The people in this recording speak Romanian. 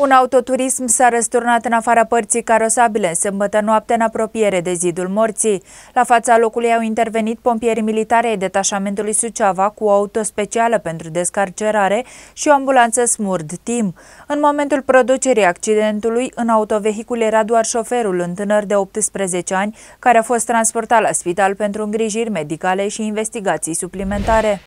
Un autoturism s-a răsturnat în afara părții carosabile, sâmbătă noapte în apropiere de zidul morții. La fața locului au intervenit pompieri militare ai detașamentului Suceava cu o auto specială pentru descarcerare și o ambulanță smurd tim. În momentul producerii accidentului, în autovehicul era doar șoferul, un tânăr de 18 ani, care a fost transportat la spital pentru îngrijiri medicale și investigații suplimentare.